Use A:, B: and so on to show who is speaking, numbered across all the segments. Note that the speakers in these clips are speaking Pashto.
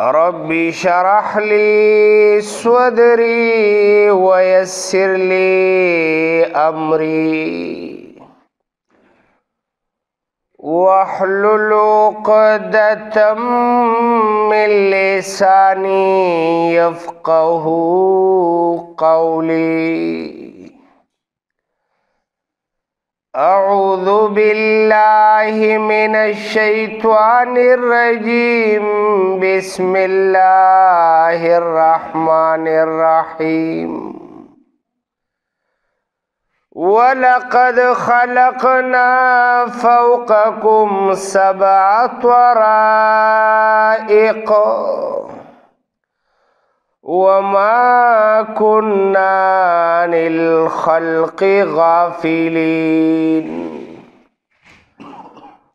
A: ربي شرح لي صدري ويسر لي أمري واحلل عقدة من لساني يفقه قولي أعوذ بالله من الشيطان الرجيم بسم الله الرحمن الرحيم ولقد خلقنا فوقكم سبع طرائق وما كنا عن الخلق غافلين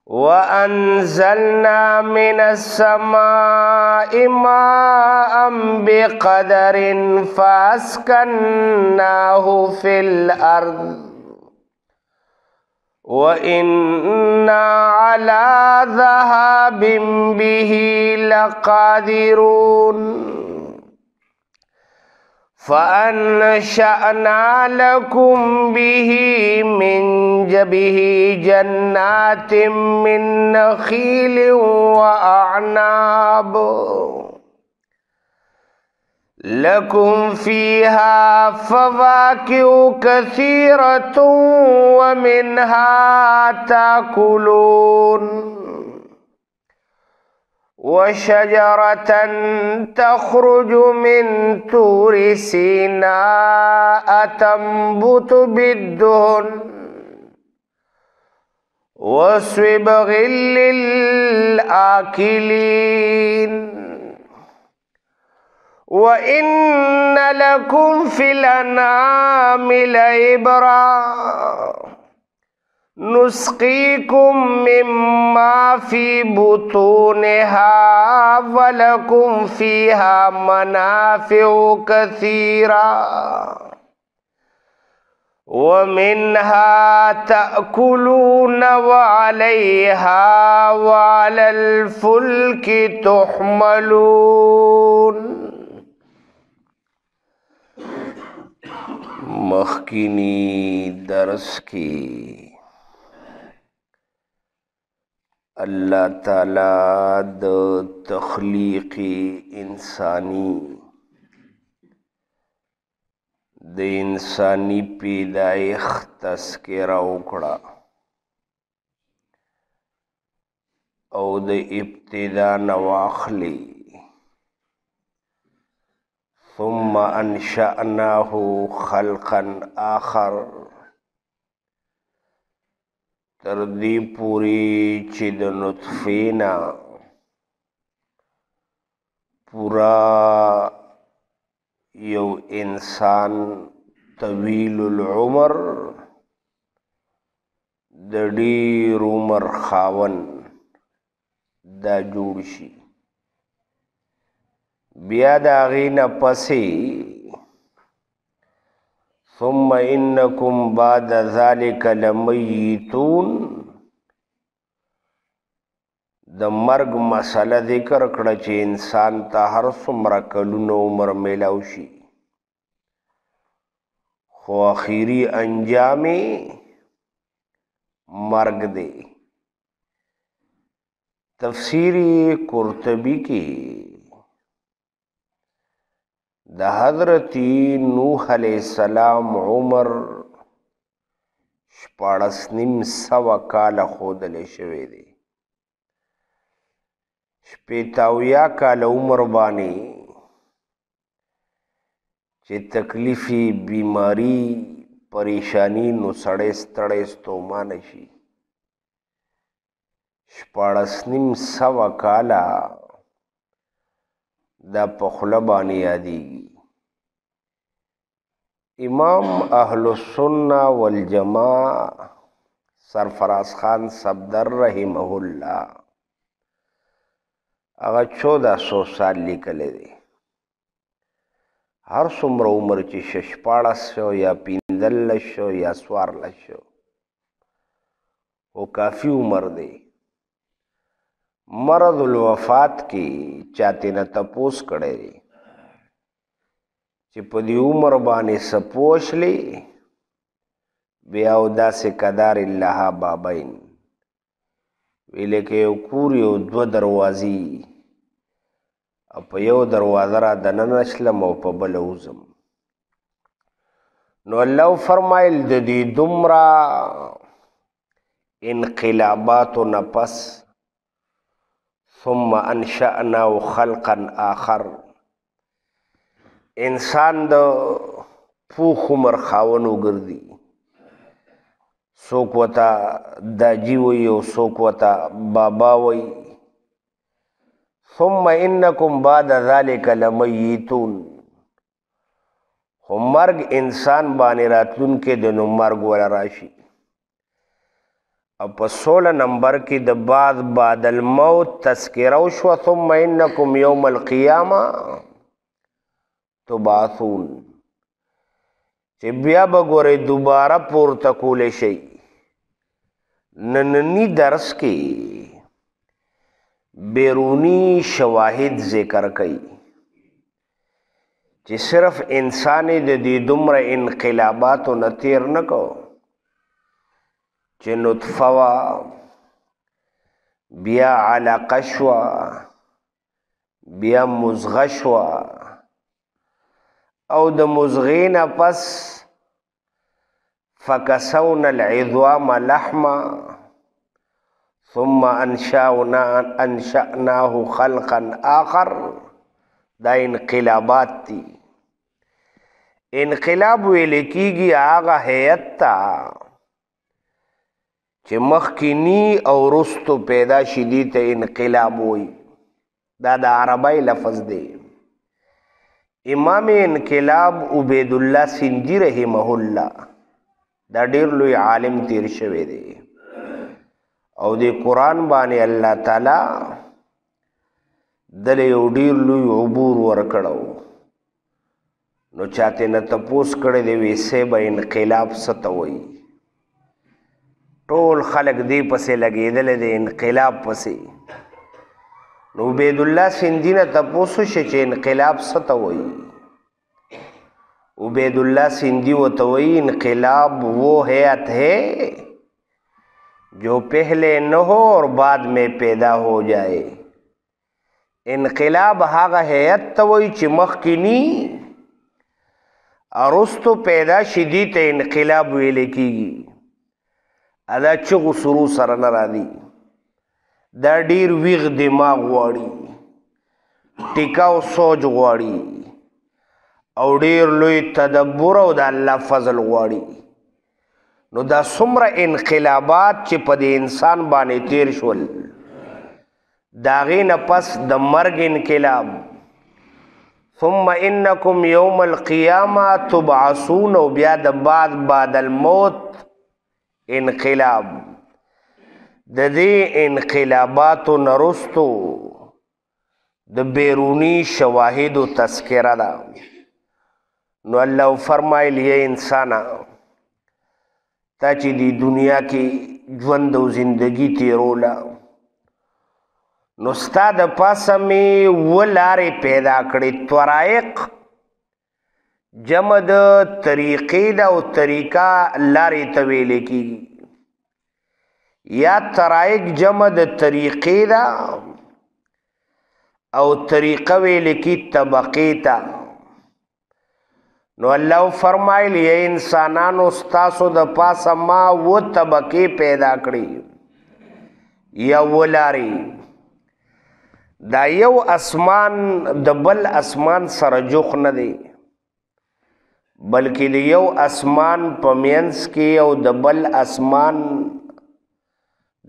A: وأنزلنا من السماء ماء بقدر فأسكناه في الأرض وإنا على ذهاب به لقادرون فأنشأنا لكم به من جبه جنات من نخيل وأعناب لكم فيها فواكه كثيرة ومنها تأكلون وشجرة تخرج من تور سيناء تنبت بالدهن وصبغ للآكلين وإن لكم في الأنعام لعبرًا نسقيكم مما في بطونها ولكم فيها منافع كثيرة ومنها تأكلون وعليها وعلى الفلك تحملون مخكني درس کی الله تعالی د تخلیق انسانی د انسانی پیدایښت تذکره وکړه او د ابتدا نواخلی ثم انشأناه خلقا آخر تر دې پوری چې د نطفینا پورا یو انسان طویل العمر د ډیر عمر خاون دا جوړ شي بیا دا غینه پسې ثم انکم بعد ذلک لمیتون د مرگ مسله ذکر کړه چې انسان ته هر څومره کلونو عمر میلاو شي خو اخیری انجامې مرگ دی تفسیری قرطبی کې د حضرت نوح علیہ السلام عمر شپاړس نیم سوه کاله ښودلی شوی دی شپېتاویا کاله عمر باندې چې تکلیفي بیماری پریشانی نو سړی ستړی ستومانه شي شپاړس نیم سوه کاله دا پخله باندې یادېږي امام اهل السنه والجماع سرفراز خان صفدر رحمه الله هغه 1400 سال لیکلی دی هر څومره عمر چې ششپاړس شو یا پنځلس شو یا څوارلس شو او کافی عمر دی مرض الوفات کې چاته نه تپوس کړي چې په دې عمر باندې سپوشلې بیا او داسې قدر الله بابین ویل کې یو کور یو دو دروازې په یو دروازه را د نن شلم او په بل وزم نو الله فرمایل د دې دومره انقلابات نفس ثم انشأنا خلقا آخر انسان د پوخ عمر خاونو ګرځي څوک وتا داجی وي او څوک وتا بابا وي ثم انکم بعد ذلك لمیتون هم مرګ انسان باندې راتلون کې د نو مرګ ولا راشي او په 16 نمبر کې د بعد بعد الموت تذکره شو ثم انکم یوم القیامه تبعثون چې بیا به ګورې دوباره پورته کولې شي نننی درس کې بیرونی شواهد ذکر کړي چې صرف انسان د دې دومره انقلاباتو نتیر نه کوو چې نطفه وا بیا علاقه شوه بیا مزغه شوه او د مزغې نه پس فکسونا العظام لحما ثم انشاؤنا انشأناه خلقا آخر دا انقلابات تی انقلاب ویلے کیږي هغه هیئت ته چې مخکینی او رستو پیدا شیدی ته انقلاب وای دا د عربی لفظ دی امام انقلاب عبید الله سنجی رحمه الله دا ډیر لوی عالم تیر شوی دی او د قران باندې الله تعالی دل یو ډیر لوی عبور ورکړو نو چاته نه تپوس کړي دی ویسه به انقلاب ستوي ټول خلق دی پسې لګېدل د انقلاب پسې نو عبید الله سندی نه تاسو شې چې انقلاب څه وایي عبید الله سندی وته وایي انقلاب وہ حیات ہے جو پہلے نہ ہو اور بعد میں پیدا ہو جائے انقلاب هغه حیات ته وایي چې مخکینی ارستو پیدا شدی ته انقلاب ویل کیږي ادا چغو سرو سره نه راځي دا ډیر ویغ دماغ غواړي ټیکاو سوچ غواړي او ډیر لوی تدبر او د الله فضل غواړي نو دا څومره انقلابات چې په دې انسان باندې تیر شول داغې نه پس د مرګ انقلاب ثم انکم یوم القیامه تبعثون او بیا د بعد بعد الموت انقلاب د دې انقلاباتو نرستو د بیرونی شواهد او تذکرہ ده نو الله فرمایلی انسان تا چې دی دنیا کې ژوند او زندگی تیرولا نو ستاد پاسه می ولاره پیدا کړی طرایق جمع د طریقې دا او طریقا لارې ته ویل کیږي یا طرائق جمع د طریقې دا او طریقه ویل کی طبقې ته نو الله فرمایل یا انسانانو ستاسو د پاسه ما و طبقه پیدا کړی یا ولاری دا یو اسمان د بل اسمان سره جوخ نه دی بلکې د یو اسمان په مینس کې او د بل اسمان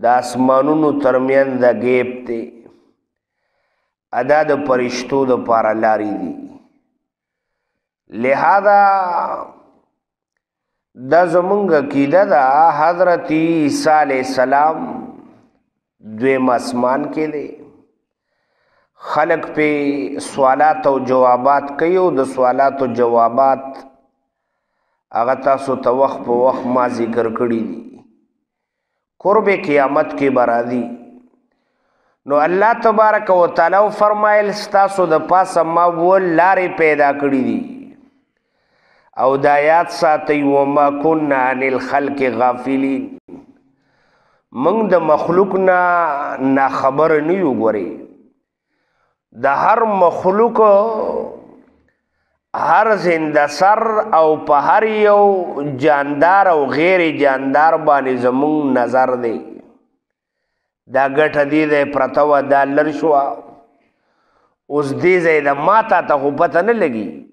A: د اسمانونو ترمن د گیپ دی ادا د پرشتو د پارا لاري دي لہذا د زمونږ کیده دا حضرت عیسی علی السلام دویم اسمان کې دی خلق په سوالات او جوابات کوي او د سوالات او جوابات هغه تاسو ته وخت په وخت ما ذکر کړی دي قرب قیامت کې برادي نو الله تبارک وتعالى فرمایل تاسو د پاسه ما ول لارې پیدا کړی دي او د آیات ساتي و ما كنا عن الخلق غافلين موږ د مخلوق نه نا خبر نه یو غوري د هر مخلوق هر زنده سر او په هر یو جاندار او غیر جاندار باندې زمون نظر دی دا ګټه دی د پرتو دا لر شو اوس دې زې د ماته ته خو پته نه لګي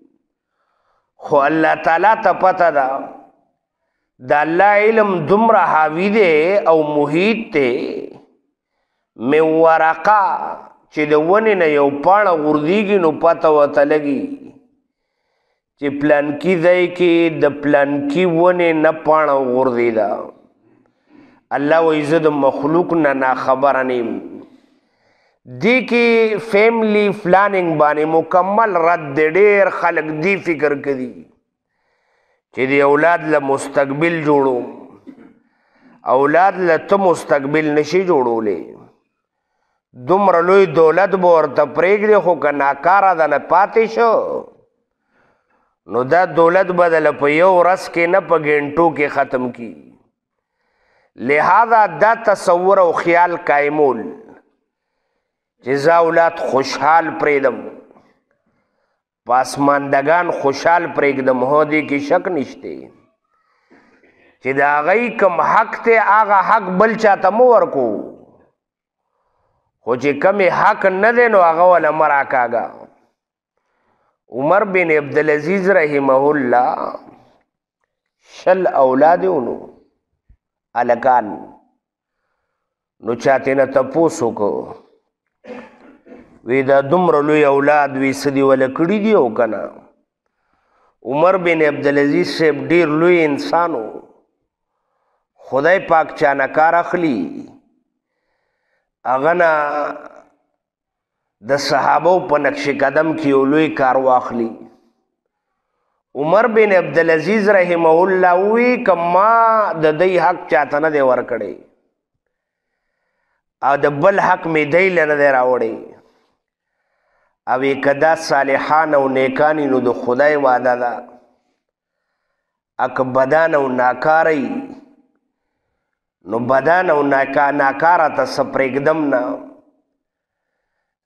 A: خو الله تعالی ته پته ده د الله علم دومره حاوی دی او محیط دی مې ورقه چې د ونې نه یو پاڼه وردیږي نو پته وته لګي چې پلانکی ځای کې د پلانکی ونه نه پاڼه وغورځېده الله وایي زه د مخلوق نه ناخبره نه یم دی کې فیملی پلاننګ باندې مکمل رد دی ډیر خلک دی فکر کوي چې دی اولاد له مستقبل جوړو اولاد له ته مستقبل نشي جوړولې دومره لوی دولت به ورته پرېږدي خو که ناکاره ده نه پاتې شو نو دا دولت بدل په یو رس کې نه په ګنټو کې ختم کی لہذا دا تصور او خیال قائمول جزا اولاد خوشحال پریدم پاسماندگان خوشحال پریدم هو دي کې شک نشته چې دا غي کم حق ته هغه حق بل چاته مو ورکو خو چې کمی حق نه دی نو هغه ولا مراکاګه عمر بن عبد العزيز رحمه الله شل اولادونو الکان نو چاته نه تپوسو کو وی دا دومره لوی اولاد وی سدي ول کړی دی او کنه عمر بن عبد العزيز شپ ډیر لوی انسانو خدای پاک چا نه کار اخلي اغنا د صحابه په نقش قدم کې اولوي کار واخلي عمر بن عبد العزيز رحمه الله وی کما د دې حق چاته نه دی ورکړي او د بل حق می دی لنه دی راوړي او کدا صالحان او نیکانی نو د خدای وعده ده اک بدان او ناکاری نو بدان او ناکا ناکارا ته سپریګدم نه نا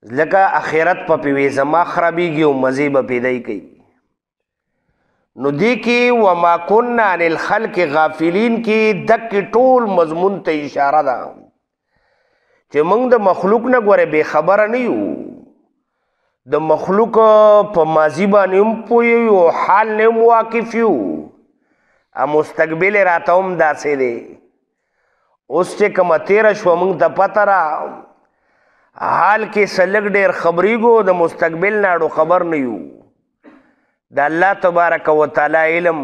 A: لکه اخرت په پیوي زما خرابيږي او مزي به پیدای کوي نو دی کې وما كنا عن الخلق غافلين کې دک ټول مضمون ته اشاره ده چې موږ د مخلوق نه غوړې به خبره نه یو د مخلوق په ماضی باندې هم پوي او حال نه واقف یو ا مستقبل راتوم داسې دی اوس چې کومه تیر شو موږ د پتره حال کې سلګ ډیر خبرېګو د مستقبل ناړو خبر نه یو د الله تبارک وتعالى علم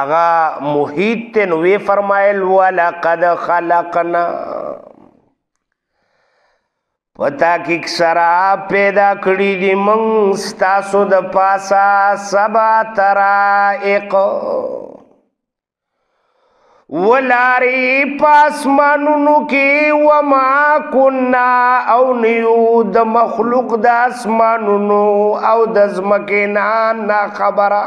A: اغا محیط ته نوې فرمایل والا قد خلقنا پتا کې سرا پیدا کړی دی مونږ تاسو د پاسا سبا ترائق ولاری پاسمانونو کې وما كنا او نیو د مخلوق د اسمانونو او د زمکه نه نا خبره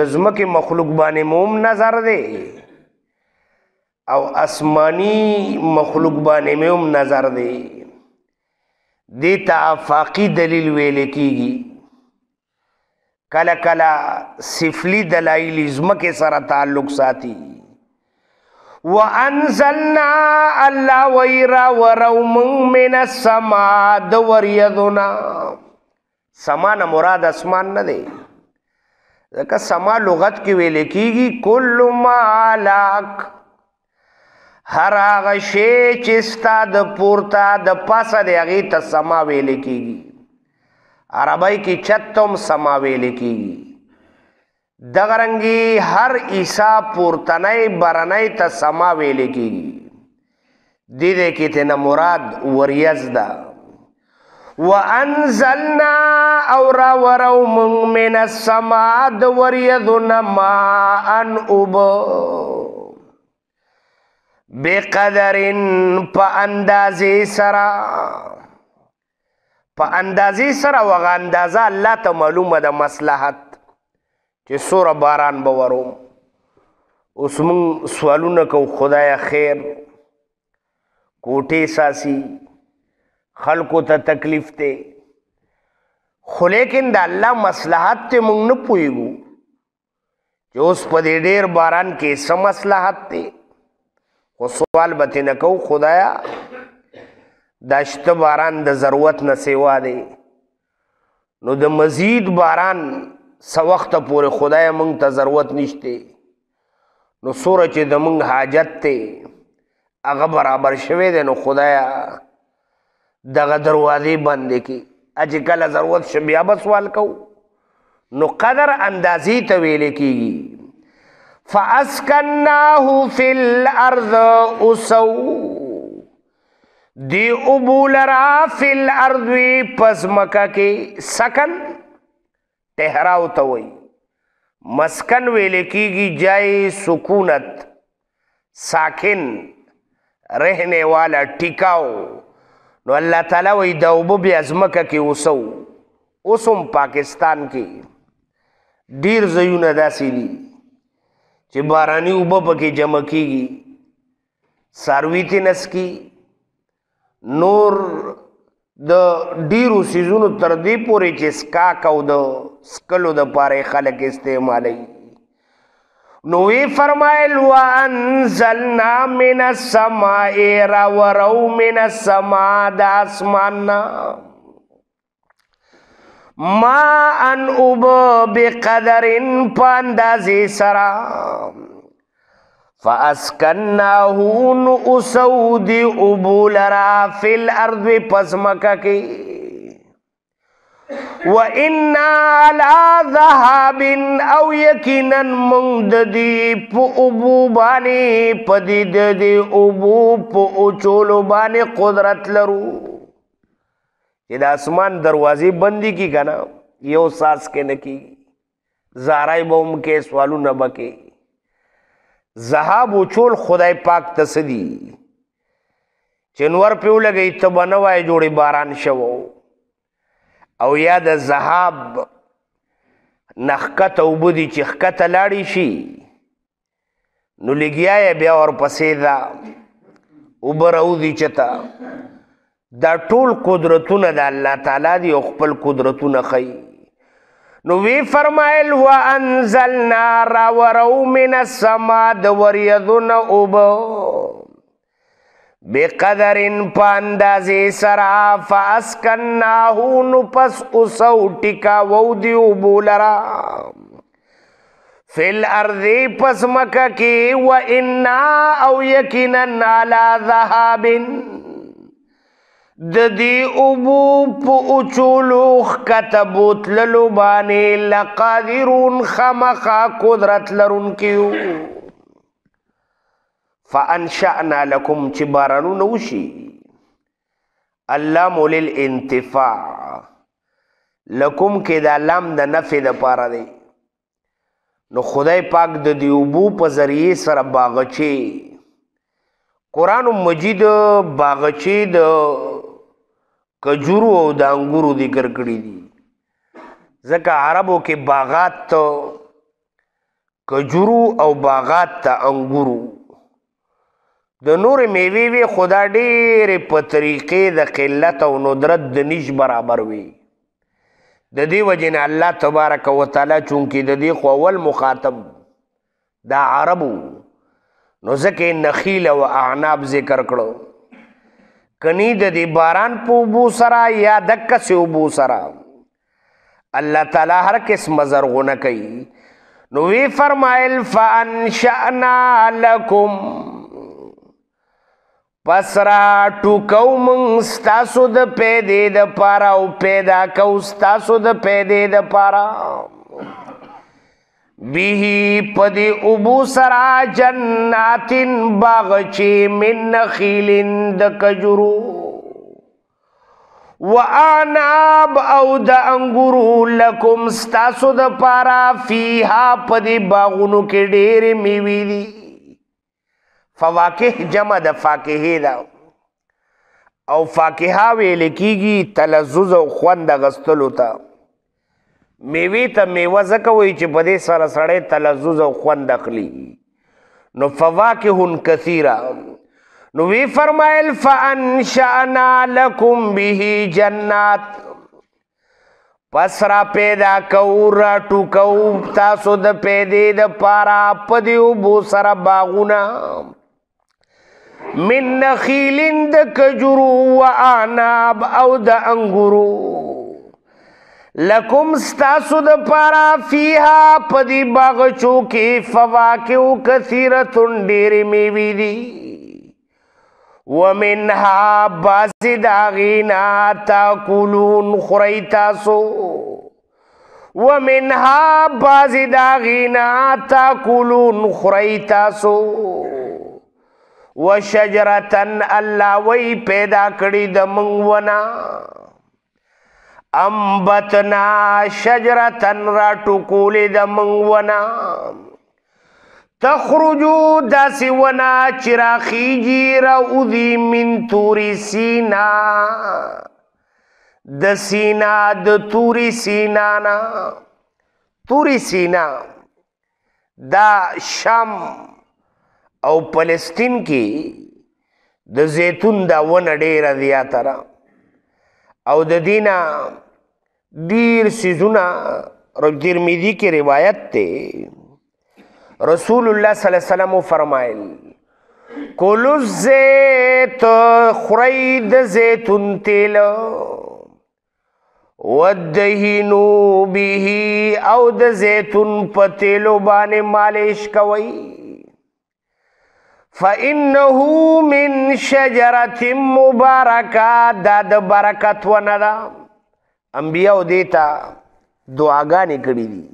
A: د زمکه مخلوق باندې موم نظر دی او اسماني مخلوق باندې موم نظر دی دیتا فاقی دلیل ویل کیږي کله کله سفلی دلایل زمکه سره تعلق ساتي وانزلنا الله ويرا وروم من السما د وریدنا سما نه مراد اسمان نه دی ځکه سما لغت کې ویل کېږي کل ما لاک هر هغه شی چې ستاد پورته د پاسه دی هغه ته سما ویل کېږي عربی کی چتم سماویل کی دغرنګي هر عیسا پورتنۍ برنۍ ته سما ویل کیږي د دې کې ته نه مراد وریز ده وانزلنا اور ورو من السما د وریذنا ما ان اوب بقدرن په اندازې سره په اندازې سره وغه اندازه الله ته معلومه ده مصلحت چې سوره باران به وروم اوس مونږ سوالونه کو خدای خیر کوټې ساسي خلکو ته تکلیف دی خو لیکن د الله مصلحت ته مونږ نه پوهیږو چې اوس په دې ډېر باران کې څه مصلحت دی خو سوال به ترې نه کوو خدایه دا شته باران د ضرورت نه سیوا دی نو د مزید باران څه وخته پورې خدای مونږ ته ضرورت نشته نو سوره چې د مونږ حاجت دی هغه برابر شوی دی نو خدایا دغه دروازې بندې کی اج کله ضرورت شي بیا به سوال کو نو قدر اندازې ته ویل کیږي فاسکناه فی الارض اسو دی ابولرا فل ارضی پس مکه کې سکن تهراو ته وای مسکن ویل کېږي جای سکونت ساکن رہنے والا ټیکاو نو الله تعالی وای د وب بیا زمکه کې وسو اوسم پاکستان کې ډیر زیونه داسې دي چې بارانی وب پکې جمع کیږي ساروی تنس کی نور د ډیرو سیزونو تر دې پورې چې سکا کو د سکلو د پاره خلک استعمالي نو وی فرمایل وانزلنا من السماء را ورو من السماء د اسمان ما ان اوب بقدر پاندازي سرام فاسکناه نو اسود ابول را فی الارض پسمکه کې و ان لا ذهاب او یقینا منددی په ابو باندې پدید دی ابو په چولو باندې قدرت لرو چې د اسمان دروازې بندي کی کنه یو ساس کې نکی زارای بوم کې سوالو نه بکی زهاب وچول خدای پاک تسدی چنور پیو لګی ته بنوای جوړی باران شوو او یاد زهاب نخکت او بودی چې خکت لاړی شي نو لګیا بیا ور پسې دا وبر او دی چتا دا ټول قدرتونه د الله تعالی دی او خپل قدرتونه خي نو وی فرمایل وانزلنا را ورو من السما د وریذن اوب بقدرن پاندازې سرا فاسکناه نو پس اوسو ټیکا وو دی وبولرا فل ارض پس مکه کې و انا او یقینا علی ذهابن د دې اوبو په اوچولو ښکته بوتللو باندې لقادرون خامخا قدرت لرونکي یو فانشأنا لکم چې بارانونه وشي اللام للانتفاع لکم کې دا لام د نفع دپاره دی نو خدای پاک د دې اوبو په ذریعې سره باغچې قرآن مجید باغچې د کجورو او د انګورو ذکر کړی دي ځکه عربو کې باغات ته کجورو او باغات ته انګورو د نور میوې وی خدا ډېر په طریقې د قلت او ندرت د نش برابر وي د دې وجنه الله تبارک وتعالى چونکی د دې خو اول مخاطب دا عربو نو ځکه نخیل او اعناب ذکر کړو کنی د دې باران په بو سره یا د کسې بو سره الله تعالی هر قسم زرغونه کوي نو وی فرمایل فانشأنا لكم پس را ټوکو مونږ ستاسو د پیدې د پاره او پیدا کو ستاسو د پیدې د پاره به پدی ابو سرا جنات باغچی من نخیل د کجرو واناب او د انګورو لکم ستاسو د پارا فیها پدی باغونو کې ډېر میوي دي فواکه جمع د فاکهه دا او فاکهه ویل کیږي تلذذ او خوند غستلو ته میوې ته میوه ځکه وایي چې په دې سره سړی تلذذ او خوند اخلي نو فواکهن کثیره نو وی فرمایل فانشأنا لکم به جنات پس را پیدا کو را ټوکو تاسو د پیدې د پارا پدیو بو سره باغونه من نخیلند کجرو و آناب او د انګورو لکم ستاسو د پارا فیها پدی باغچو کې فواکیو کثیرتون ډېرې میوې دي ومنها بعضې د هغېنا تاکلون خورئ تاسو ومنها بعضې د هغېنا تاکلون خورئ تاسو وشجرتن الله وی پیدا کړي د موږ ونه امبتنا شجرتن را ټوکولې د مونږ ونه تخرجو داسې ونه چې راخیږي راوځي من تورې سینا د سینا د تورې سینا نه تورې سینا دا شام او فلسطین کې د زیتون دا ونه ډېره زیاتره او د دینه ډیر سيزونه ترمذی کې روایت ته رسول الله صلی الله علیه وسلم فرمایل کولو زیت خرید زیتون تیل ودهینو به او د زیتون په تیلو باندې مالش کوي فانه من شجره مبارکه دا د برکت ونه ده انبیاء دیتا دعاګانې کړې دي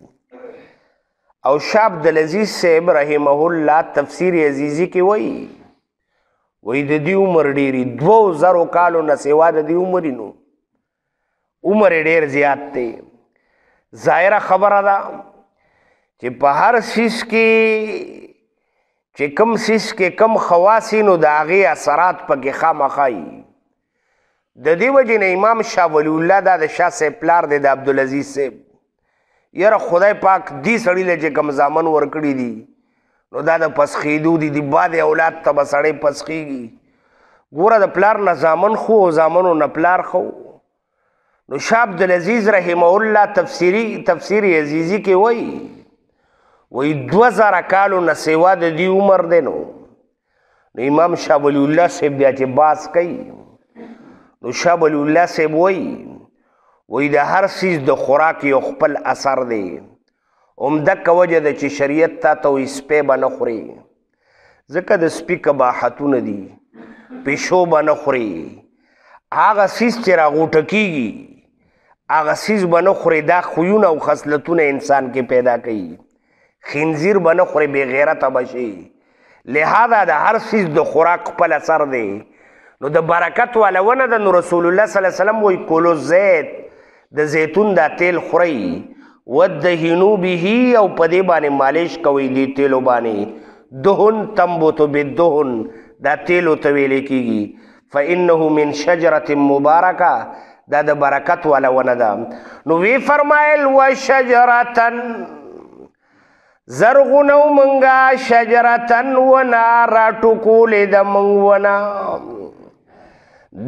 A: او شاب د لذیذ صاحب رحمه الله تفسیر عزیزی کې وایي وایي د دې عمر ډېری دوو زرو کالو نه سوا د دې عمرې نو عمر ډېر زیات دی ظاهره خبره ده چې په هر سیس کې چې کم سیس کې کم خواسی نو د هغې اثرات پکې خامخایي د دې وجه نه امام شاه ولی الله دا د شاه صاحب پلار دی د عبدالعزیز صاحب یاره خدای پاک دې سړي له چې کم زامن ورکړي دي نو دا د پسخېدو دي د بعد اولاد ته به سړی پسخېږي ګوره د پلار نه زامن خو او زامنو نه پلار خو نو شاه عبدالعزیز رحمه الله تفسیری تفسیر عزیزي کې وایي وایي دوه زره کالو نه سوا د دې عمر دی نو نو امام شاه ولی الله صاحب بیا چې باس کوي نو شابل الله سیب وای وای د هر سیز د خوراک یو خپل اثر دی عمدک وجه د چې شریعت تا ته سپی به نه خوري ځکه د سپي کباحتونه دي پیشو به نه خوري هغه سیز چې راغوټه کیږي هغه سیز به نه خوري دا خویونه او خصلتونه انسان کې پیدا کوي خنزیر به نه خوري بې غیرته به شي لهذا د هر سیز د خوراک خپل اثر دی نو د برکت ولونه د رسول الله صلی الله علیه وسلم وی کولو زيت د زيتون دا تیل خوري ودهنو به او پدې باندې مالش کوي دی تیلو باندې دهن تمبوتو بدهن دا تیلو ته ویل کیږي فانه من شجره مبارکه دا د برکت ولونه ده نو وی فرمایل و شجرتن زرغونو منگا شجرتن ونا را ټکولې د منګ ونا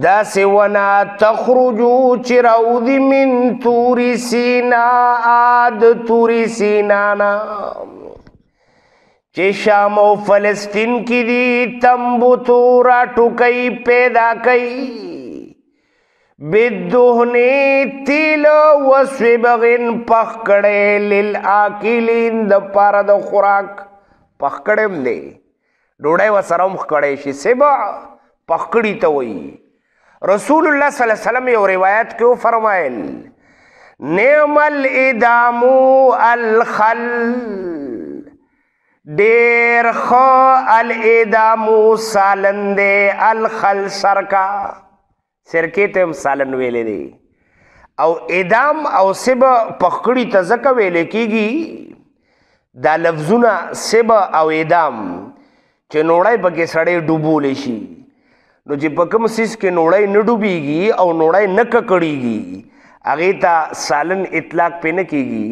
A: دا سیونا تخرجو چې راوځي من تور سینا اد تور سینا نا چې شام او فلسطین کې دي تمبو تورا ټوکي پیدا کړي بدهنه تیل وسبغن پخ کړي لیل اکلین د پاره د خوراک پخ کړم دی ډوډۍ وسرم کړي شي سبا پخکړی ته وایي رسول الله صلی الله علیه وسلم یو روایت کې فرمایل نعم الادام الخل ډیر خو الادام سالند الخل سرکا سرکې ته سالن ویلې دي او ادام او سب پخکړی ته زکه ویلې کیږي دا لفظونه سب او ادام چې نوړای بګه سړې ډوبولې شي نو چې په کوم سیس کې نوړی نه ډوبېږي او نوړی نه ککړېږي هغې ته سالن اطلاق پې نه کېږي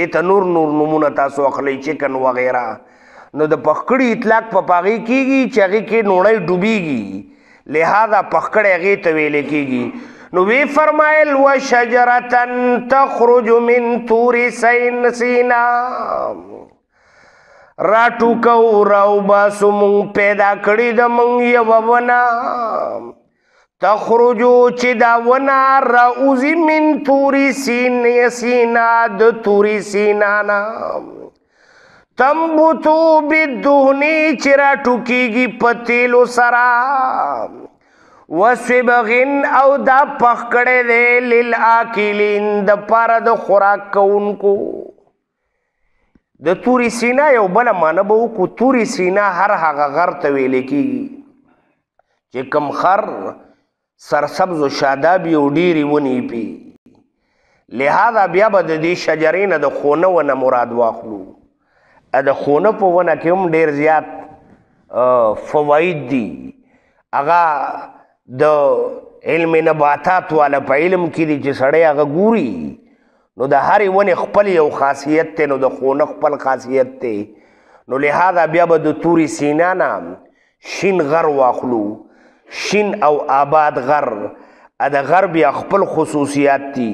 A: ای ته نور نور نومونه تاسو اخلی چکن وغیرہ نو د پخکړی اطلاق په پاغې کېږي چې هغې کې نوړی ډوبېږي لہذا پخکړی هغې ته ویلې کېږي نو وی فرمایل و شجرتن تخرج من تور سین سینا را ټوکو راو باسو مونږ پیدا کړی د مونږ یو ونه تخرجو چې دا ونه راوزی من توری سین سینا د توری سینا نا تمبوتو بدهنی چې را ټوکیږي پتیلو سرا وسبغن او دا پخ کړه دې لیل اکلین د پاره د خوراک کوونکو د توري سینا یو بل معنی به وکړو توري سینا هر هغه غر ته ویل کیږي چې کم خر سرسبز او شاداب یو ډیری ونی پی لہذا بیا به د دې شجرې نه د خونه ونه مراد واخلو ا د خونه په ونه کې هم ډیر زیات فواید دي هغه د علم نباتات والا په علم کې دي چې سړی هغه ګوري نو د هرې ونې خپل یو خاصیت دی نو د خونه خپل خاصیت دی نو لهذا بیا به د تورې سینا نه شین غر واخلو شین او آباد غر ا د غر بیا خپل خصوصیات دي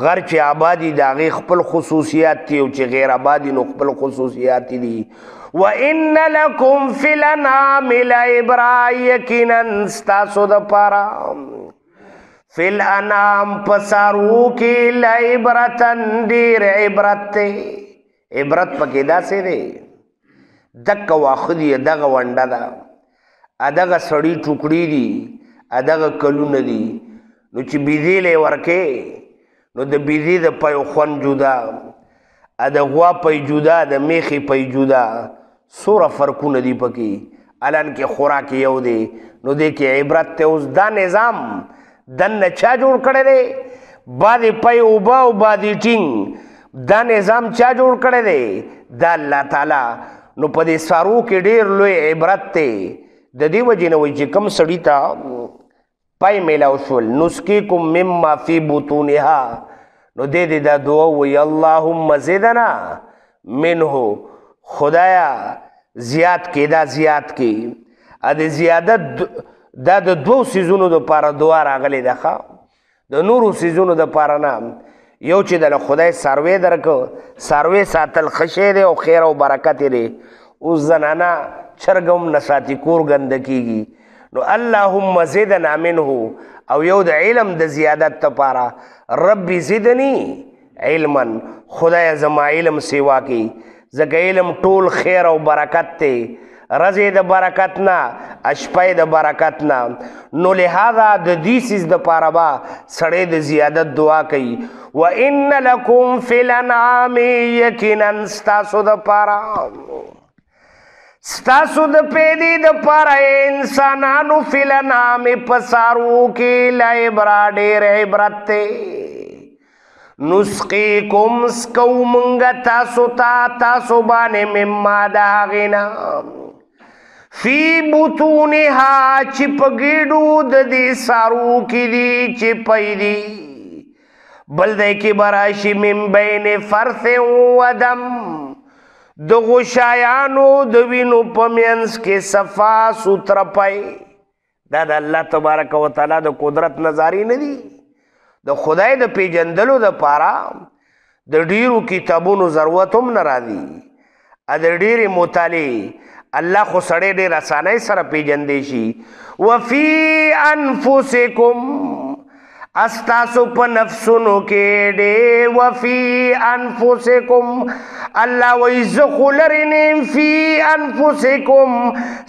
A: غر چې آبادی د هغې خپل خصوصیات دي او چې غیر آبادی نو خپل خصوصیات دي وان لکم فی الانعام لعبرا یقینا ستاسو دپاره فی الانام پسارو کی لعبرتن دیر عبرت تے عبرت پکی دا سے دے دک واخدی دغه ونده ده ادغه سړی ټوکړی دي ادغه کلونه دي نو چې بيزي لې ورکه نو د بيزي د پي خون جدا ا د غوا پي جدا د میخي پي جدا سوره فرقونه دي پکې الان کې خوراک یو دي نو دې کې عبرت ته اوس دا نظام دنه چا جوړ کړی دی بعضې پی اوبه او بعضې ټینګ دا نظام چا جوړ کړی دی دا الله تعالی نو په دې سارو کې ډیر لوی عبرت دی د دې وجې نه وایي چې کم سړي ته پای میلاو شول نسکی کم مما فی بطونها نو دې دې دا دعا وی اللهم زدنا منه خدایا زیات کې دا زیات کې ا دې زیادت دا د دوو سیزونو د پاره دوا راغلی ده د نورو سیزونو د پاره نه یو چې د خدای سروي درکو سروي ساتل خشه دی او خیر او برکت دی او زنانا چرګم نساتی کور ګندکیږي نو اللهم زدنا منه او یو د علم د زیادت لپاره ربي زدني علما خدای زما علم سیوا کی زګ علم ټول خیر او برکت ته رزې د برکت نه اشپې د برکت نه نو لهدا د دې سیس د پاربا سړې د زیادت دعا کوي و ان لکم فی الانعام یقینا استاسو د پارا ستاسو د پیدي د پاره انسانانو فلنام پسارو کې لایبرا ډېر عبرت ته نسقي کوم سکو مونږ تاسو ته تاسو باندې مما دا غنا فی بطونها چې په ګډو د دې سارو کې دي چې پیدي بل دای کې براشي من بین فرث و دم د غشایانو د وینو پمینس کې صفا سوتر پای دا د الله تبارک وتعالى د قدرت نظاری نه دي د خدای د پیجندلو د پاره د ډیرو کتابونو ضرورت هم نه راځي ا د ډیره مطالعه الله خو سړی ډېر اسانۍ سره پیژندې شي وفي انفسکم استاسو په نفسونو کې ډې وفي انفسکم الله وای زه خو لرې نیم فی انفسکم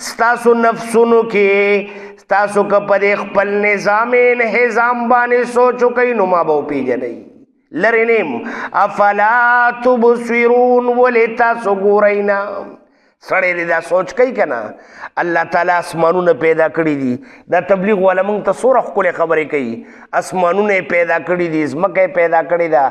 A: ستاسو نفسونو کې ستاسو که په خپل نظام انحظام باندې سوچ وکئ نو ما به وپېژنئ لرې نیم افلا تبصرون ولې تاسو ګورئ نه سړی دی دا سوچ کوي که نه الله تعالی اسمانونه پیدا کړي دي دا تبلیغ والا موږ ته څوره ښکلې خبرې کوي اسمانونه پیدا کړي دي ځمکه پیدا کړې ده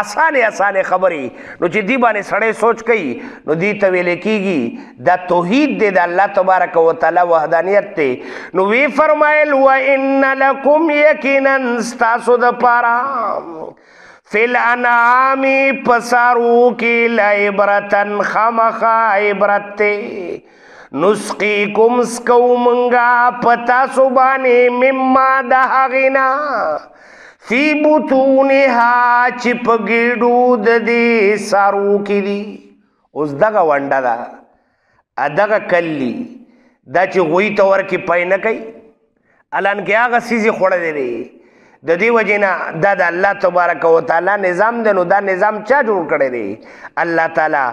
A: اسانې اسانې خبرې نو چې دی باندې سړی سوچ کوي نو دی ته ویلې کېږي دا توحید دی د الله تبارک وتعالی وحدانیت دی نو وی فرمایل و ان لکم یقینا ستاسو دپاره فل انعام پسارو کې لعبرتن خامخا عبرت ته نسقی کوم سکو منګا پتا سبانه مما د هغنا فی بطونها چپ ګډو د دې سارو کې دي اوس دغه ونډه ده دغه کلی دا چې غوی تور کې پاینه کوي الان کې هغه سیزي خوړلې د دې وجینا دا د الله تبارک و تعالی نظام دی نو دا نظام چا جوړ کړی دی الله تعالی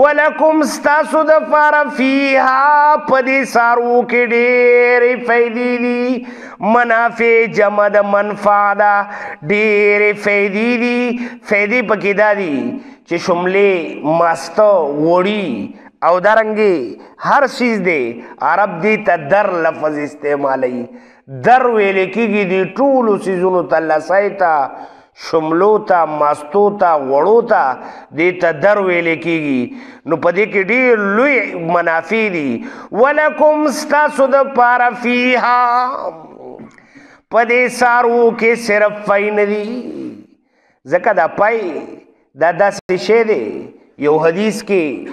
A: ولکم استاسو د فار فیها پدې سارو کې ډېرې فائدې دي منافع جمع د منفعه دا ډېرې فائدې دي فائدې پکې دا دي چې شملې ماستو وړي او درنګي هر چیز دی عرب دی تدر لفظ استعمالي در ویل کېږي دی ټولو سیزونو ته لسای ته شملو ته ماستو ته وړو ته دې ته در ویل کېږي نو په دې کې ډېر لوی منافع دي ولکم ستاسو د پاره فیها په دې سارو کې صرف فین دي ځکه دا پای دا داسې شی دی یو حدیث کې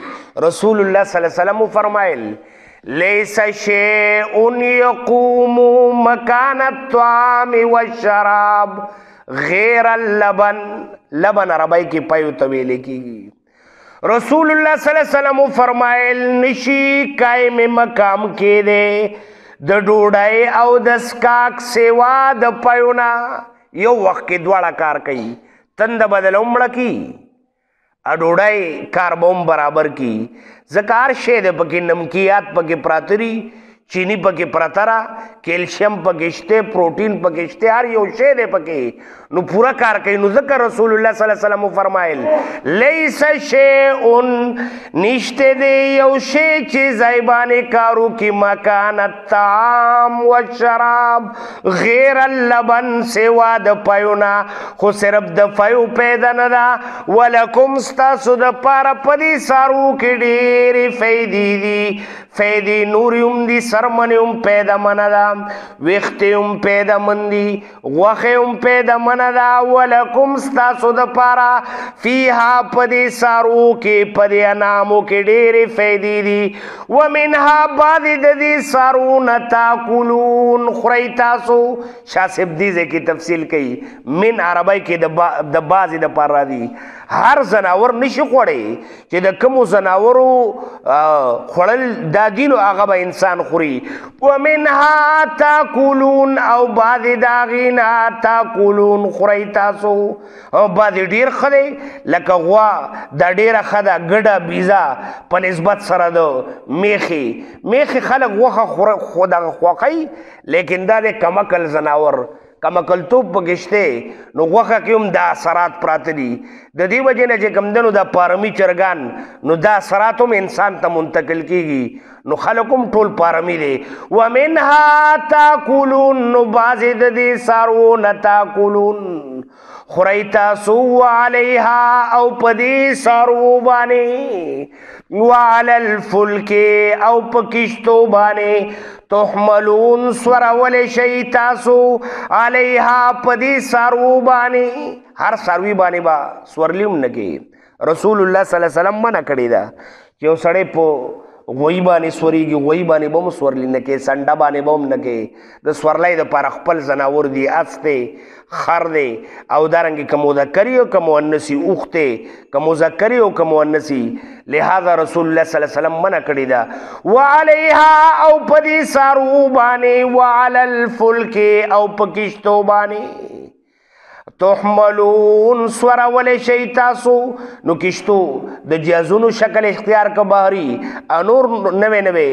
A: رسول الله صلی الله علیه وسلم فرمایل لیس شیء یقوم مکان الطعام والشراب غیر اللبن لبن عربی کی پیو طویلے کی رسول اللہ صلی اللہ علیہ وسلم فرمائل نشی قائم مقام کې دے د ډوډۍ او د سکاک سیوا د پیونا یو وخت کې دواړه کار کوي تند بدل عمر کی ا ډوډۍ کاربوم برابر کی زکار شه د پکې نمکیات پکې پراتری چینی پکې پراترا کیلشیم پکې شته پروتین پکې شته هر یو شه د پکې نو پورا کار کوي نو ذکر رسول الله صلی الله علیه وسلم فرمایل لیس شیء نشته دی یو شی چې زایبانه کارو کی مکان الطعام والشراب غیر اللبن سوا د پيونا خو صرف د فیو پیدا نه دا ولکم استاسو د پار پدی سارو کی ډیری فیدی دی فیدی نوریم دی سرمنیم پیدا من دا ویختیم پیدا من دی غوخیم پیدا من خزانه دا ولکم ستاسو د پارا فیها پدې سارو کې پدې انامو کې ډېرې فائدې دي ومنها بعد د دې سارو نتا کولون خړی تاسو شاسب دې کې تفصیل کړي من عربی کې د بازي د پارا دي هر زناور نشي خوړی چې د کومو زناورو خوړل دا دینو هغه به انسان خوري ومنها تاکلون او بعض داغینا تاکلون خوري تاسو او بعض ډیر خدي لکه غوا دا ډیره خدا ګډه بیزا په نسبت سره دو میخي میخي خلک وخه خدا خوخی لیکن دا د کمکل زناور کما کلتوب پکشته نو غوخه کې هم دا اثرات پراته دي د دې وجې نه چې کمدنو د پارمی چرګان نو دا اثرات هم انسان ته منتقل کیږي نو خلکم ټول پارمی دي ومنها تاکلون نو بازې د دې سارو نه تاکلون خریتا سو علیها او پدی سارو بانی وعلى الفلك او پکشتو بانی تحملون سورول شیطاسو علیها پدی سارو بانی هر ساروی بانی با سورلیم نگی رسول الله صلی الله علیه وسلم منع کړی دا یو سړی په وای باندې سوريږي وای باندې بم سورل نه کې سنډه باندې بم نه کې د سورلای د پر خپل زناور دی استه خر دی او دارنګ کمو ذکری او کمو انسی اوخته کمو ذکری او کمو انسی لہذا رسول الله صلی الله علیه وسلم منع کړی دا وعليها او پدی سارو باندې وعلى الفلك او پکشتو باندې تحملون سورا ولی شی تاسو نو کشتو د جیازونو شکل اختیار کا بحری انور نوے نوے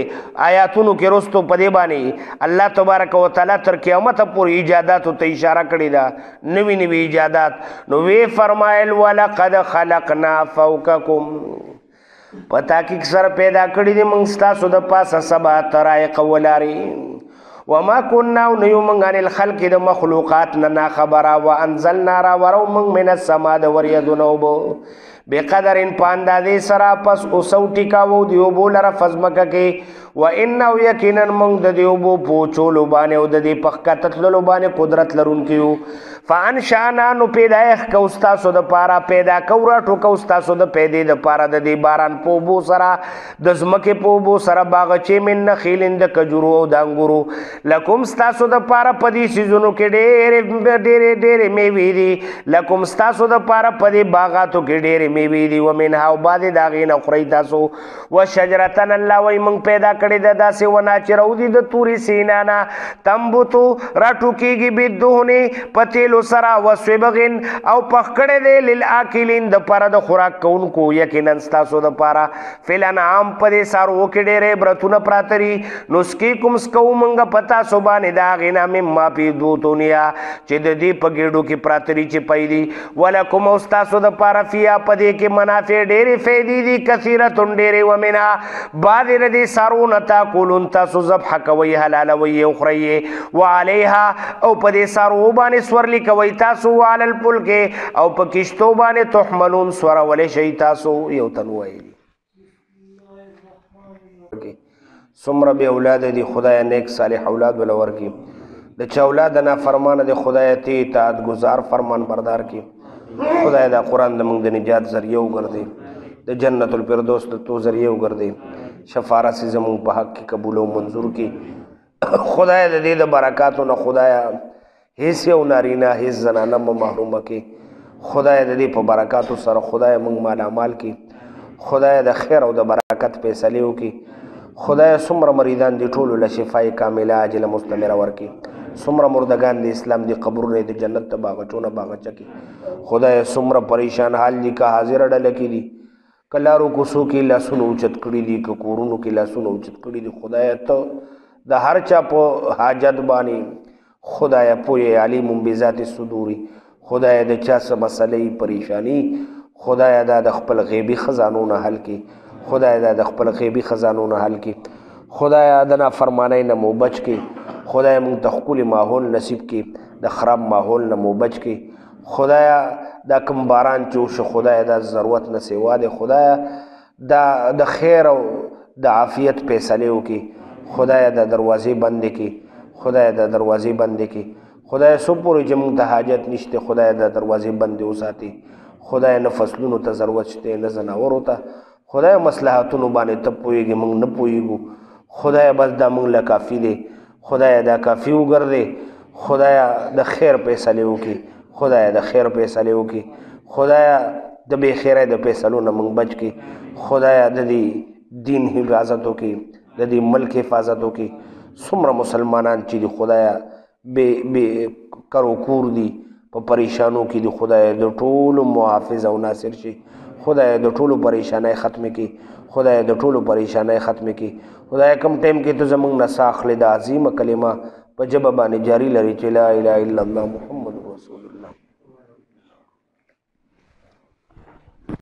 A: آیاتونو کې رستو پدې باندې الله تبارک وتعالى تر قیامت پورې ایجادات ته اشاره کړی دا نوی نوی ایجادات نو وی فرمایل ولا قد خلقنا فوقکم پتا کې سر پیدا کړی دې موږ تاسو د پاسه سبا ترای قولاری وما كنا نيو من عن الخلق د مخلوقات لنا خبر او انزلنا را ورو من من السما د وریدونو بو بقدر پاندازې سرا پس اوسو ټیکاو دیو بول را فزمک کې و ان او یقینا من د دیو بو پوچولو باندې او د دې پخکا تتلو باندې قدرت لرون کیو فان شانا نو پیدایخ کوستا سو د پارا پیدا کورا ټوکوستا سو د پیدې د پارا د دې باران پوبو سرا د زمکه پوبو سرا باغچې من نخیلند کجرو او دانګورو لکم ستاسو د پارا پدی سيزونو کې ډېر ډېر ډېر میوي دي لکم ستاسو د پارا پدی باغاتو کې ډېر میوي دي و من هاو باد داغې نه خوري تاسو و شجرتن الله وای مونږ پیدا کړی د داسې ونا چې راو دي د توري سینانا تمبوتو راټو کېږي بيدونه پتیلو ویلو سره وسبغن او پخکړې دې للآکلین د پاره د خوراک کوونکو یقینا ستاسو د پاره فلن عام په دې سارو کې ډېرې برتونه پراتري نسکی کوم سکو مونږ پتا سبانه دا غنا مما پی دو دنیا چې د دې په ګډو کې پراتري چې پې دي ولکم استاسو د پاره فیا په دې کې منافع ډېرې فېدې دي کثیره ډېرې ومنا بعد دې سارو نتا کولون تاسو ذبح کوي حلال وي او خري وعليها او په دې سارو باندې سورلي کوي تاسو عل الفلک او په کشتو باندې تحملون سورولې شي تاسو یو تن وایلی سمره به اولاد دي خدای نیک صالح اولاد ولور کی د چا اولاد نه فرمانه دي خدای ته اطاعت گزار فرمان بردار کی خدای دا قران د موږ د نجات ذریعہ وګرځي د جنت الفردوس د تو ذریعہ وګرځي شفاعت زموږ په حق کې قبول او منظور کی خدای دې د برکاتونو خدایا هیڅ یو نارینه هیڅ زنانه مو محرومه کې خدای د دې په برکاتو سره خدای موږ مال اعمال کې خدای د خیر او د برکت فیصلې وکړي خدای څومره مریضان دي ټولو له شفای کامله عاجله مستمره ورکړي څومره مردگان د اسلام دی قبرونه د جنت ته باغچونه باغچه کې خدای څومره پریشان حال دي که حاضر ډله کې دي کلارو کوسو کې لاسونه اوچت کړي دي که کورونو کې لاسونه اوچت کړي دي خدای ته د هر چا په حاجت باندې خدای پوی علیم بذات صدوری خدای د چا څه مسلې پریشانی خدای دا د خپل غیبی خزانو نه حل کی خدای دا د خپل غیبی خزانو نه حل کی خدای دا نه فرمانه نه مو بچ کی خدای مونږ ته خپل ماحول نصیب کی د خراب ماحول نه مو بچ کی خدای دا کم باران چوش خدای دا ضرورت نه سیوا دی خدای دا د خیر او د عافیت پیسلې وکي خدای دا دروازې بند کی خدای د دروازې بندې کې خدای سو پورې چې موږ ته حاجت نشته خدای د دروازې بندې وساتي خدای نه فصلونو ته ضرورت شته نه ځناورو ته خدای مصلحتونو باندې ته پوهېږي موږ نه پوهېږو خدای بس دا موږ له کافي دی خدای دا کافي وګرځې خدای د خیر فیصلې وکړي خدای د خیر فیصلې وکړي خدای د بې خیره د فیصلو نه موږ بچ کړي خدای د دې دین حفاظت وکړي د دې ملک حفاظت وکړي سمره مسلمانان چې د خدای به به کرو کور دي په پریشانو کې د خدای د ټولو محافظ او ناصر شي خدای د ټولو پریشانای ختم کړي خدای د ټولو پریشانای ختم کړي خدای کم ټیم کې ته زمونږ نه ساخله د عظیم کلمه په جبه باندې جاری لري چې لا اله الا الله محمد رسول الله